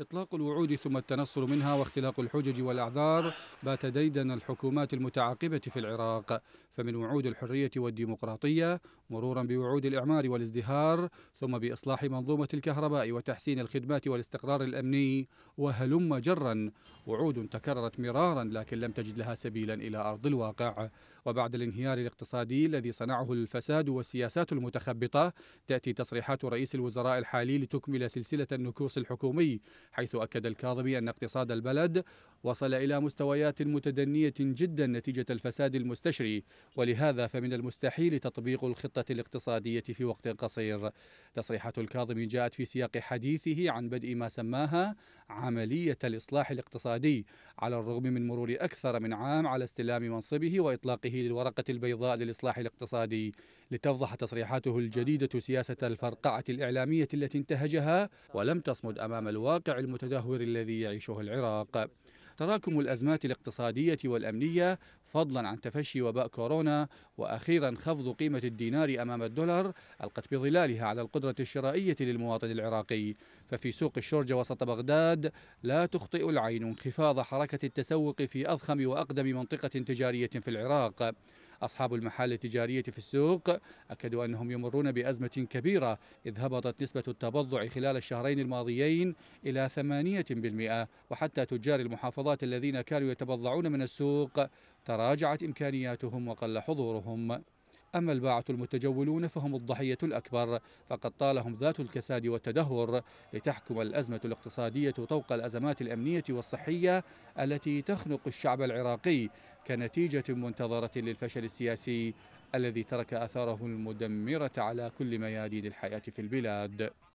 إطلاق الوعود ثم التنصل منها واختلاق الحجج والأعذار بات ديدن الحكومات المتعاقبة في العراق فمن وعود الحرية والديمقراطية مرورا بوعود الإعمار والازدهار ثم بإصلاح منظومة الكهرباء وتحسين الخدمات والاستقرار الأمني وهلم جرا وعود تكررت مرارا لكن لم تجد لها سبيلا إلى أرض الواقع وبعد الانهيار الاقتصادي الذي صنعه الفساد والسياسات المتخبطة تأتي تصريحات رئيس الوزراء الحالي لتكمل سلسلة النكوص الحكومي حيث أكد الكاظمي أن اقتصاد البلد وصل إلى مستويات متدنية جدا نتيجة الفساد المستشري ولهذا فمن المستحيل تطبيق الخطة الاقتصادية في وقت قصير تصريحات الكاظمي جاءت في سياق حديثه عن بدء ما سماها عملية الإصلاح الاقتصادي على الرغم من مرور أكثر من عام على استلام منصبه وإطلاقه للورقة البيضاء للإصلاح الاقتصادي لتفضح تصريحاته الجديدة سياسة الفرقعة الإعلامية التي انتهجها ولم تصمد أمام الواقع المتدهور الذي يعيشه العراق تراكم الأزمات الاقتصادية والأمنية فضلا عن تفشي وباء كورونا وأخيرا خفض قيمة الدينار أمام الدولار ألقت بظلالها على القدرة الشرائية للمواطن العراقي ففي سوق الشرجة وسط بغداد لا تخطئ العين انخفاض حركة التسوق في أضخم وأقدم منطقة تجارية في العراق أصحاب المحال التجارية في السوق أكدوا أنهم يمرون بأزمة كبيرة إذ هبطت نسبة التبضع خلال الشهرين الماضيين إلى 8% وحتى تجار المحافظات الذين كانوا يتبضعون من السوق تراجعت إمكانياتهم وقل حضورهم أما الباعة المتجولون فهم الضحية الأكبر فقد طالهم ذات الكساد والتدهور لتحكم الأزمة الاقتصادية طوق الأزمات الأمنية والصحية التي تخنق الشعب العراقي كنتيجة منتظرة للفشل السياسي الذي ترك أثاره المدمرة على كل ميادين الحياة في البلاد